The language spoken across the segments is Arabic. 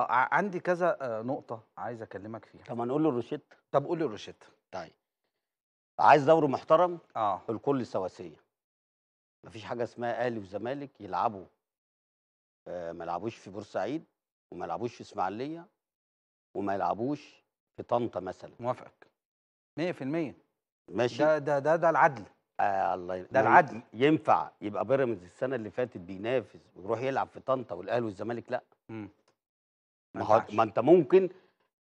آه، عندي كذا آه، نقطة عايز أكلمك فيها طب هنقول له الروشيت طب قول له الروشتة طيب عايز دوري محترم اه الكل سواسيه مفيش حاجه اسمها اهلي وزمالك يلعبوا آه، ما يلعبوش في بورسعيد وما يلعبوش في اسماعيليه وما يلعبوش في طنطا مثلا موافقك 100% ماشي ده ده ده ده العدل آه الله ده العدل. ينفع يبقى بيراميدز السنه اللي فاتت بينافس ويروح يلعب في طنطا والاهلي والزمالك لا امم ما, ما انت ممكن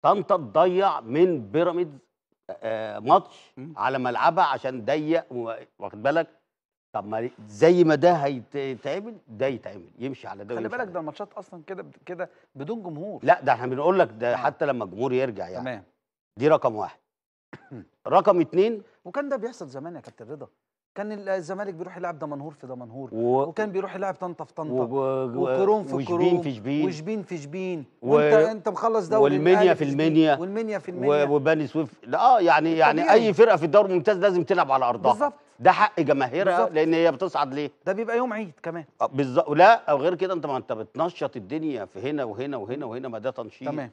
طنطا تضيع من بيراميدز آه، آه، ماتش على ملعبها عشان ضيق واخد بالك طب ما زي ما ده هيتعمل ده يتعمل يمشي على ده خلي بالك ده الماتشات اصلا كده كده بدون جمهور لا ده احنا بنقول لك ده حتى لما الجمهور يرجع يعني تمام دي رقم واحد رقم اتنين وكان ده بيحصل زمان يا كابتن رضا كان الزمالك بيروح يلعب دمنهور في دمنهور و... وكان بيروح يلعب طنطا في طنطا و... وكروم في وشبين كروم في شبين وشبين في شبين و... وانت انت مخلص دوري والمنيا في المنيا والمنيا في المنيا وباني وبني سويف لا اه يعني يعني طبيعي. يعني اي فرقه في الدوري الممتاز لازم تلعب على ارضها بالظبط ده حق جماهيرها لان هي بتصعد ليه ده بيبقى يوم عيد كمان آه، بالظبط لا او غير كده انت ما انت بتنشط الدنيا في هنا وهنا وهنا وهنا ما ده تنشيط تمام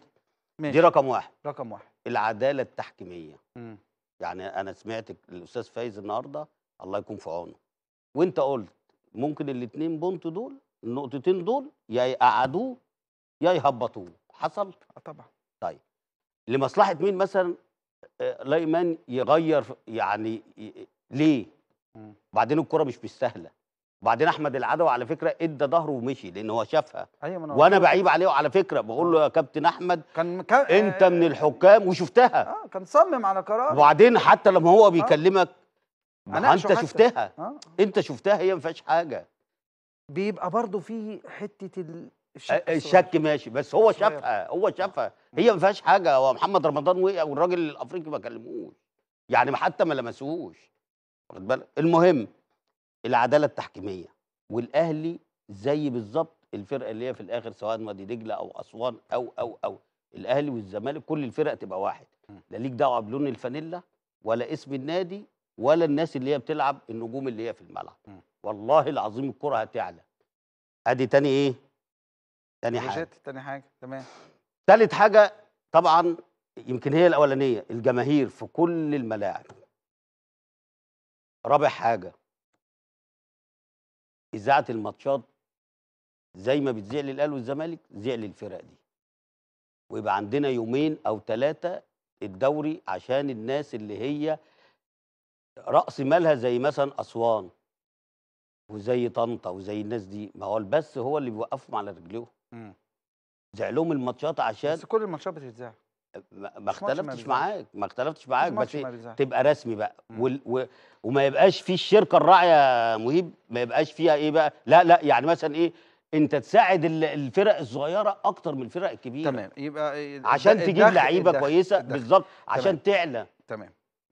ماشي. دي رقم واحد رقم واحد العداله التحكيميه امم يعني انا سمعت الاستاذ فايز النهارده الله يكون في عونه وانت قلت ممكن الاثنين بونت دول النقطتين دول يا يقعدوه يا يهبطوه حصل؟ اه طبعا طيب لمصلحه مين مثلا آه، لايمان يغير يعني ليه؟ وبعدين الكره مش سهله وبعدين احمد العدو على فكره ادى ظهره ومشي لان هو شافها أيوة وانا بعيب عليه وعلى فكره بقول له يا آه. كابتن احمد كان كان انت آه، من الحكام وشفتها اه كان صمم على قرار وبعدين حتى لما هو بيكلمك ما انت شفتها أه؟ انت شفتها هي ما فيهاش حاجه بيبقى برضه في حته ال... الشك, الشك ماشي بس هو شافها هو آه. شافها هي ما فيهاش حاجه هو محمد رمضان وقع والراجل الافريقي ما كلموش يعني حتى ما لمسوش واخد بالك المهم العداله التحكيميه والاهلي زي بالظبط الفرقه اللي هي في الاخر سواء وادي دجله او اسوان او او او الاهلي والزمالك كل الفرق تبقى واحد لا ليك دعوه بلون الفانيلا ولا اسم النادي ولا الناس اللي هي بتلعب النجوم اللي هي في الملعب والله العظيم الكره هتعلى ادي تاني ايه تاني حاجه تاني حاجه تمام تالت حاجه طبعا يمكن هي الاولانيه الجماهير في كل الملاعب رابع حاجه اذاعه الماتشات زي ما بتذيع للاهلي والزمالك ذيع للفرق دي ويبقى عندنا يومين او ثلاثه الدوري عشان الناس اللي هي راس مالها زي مثلا اسوان وزي طنطا وزي الناس دي ما هو البث هو اللي بيوقفهم على رجليهم زع لهم الماتشات عشان بس كل الماتشات بتتذاع ما اختلفتش معاك ما اختلفتش معاك بس تبقى رسمي بقى و و وما يبقاش فيه الشركه الراعيه مهيب ما يبقاش فيها ايه بقى لا لا يعني مثلا ايه انت تساعد الفرق الصغيره اكتر من الفرق الكبيره تمام يبقى عشان تجيب لعيبه كويسه بالظبط عشان تعلى تمام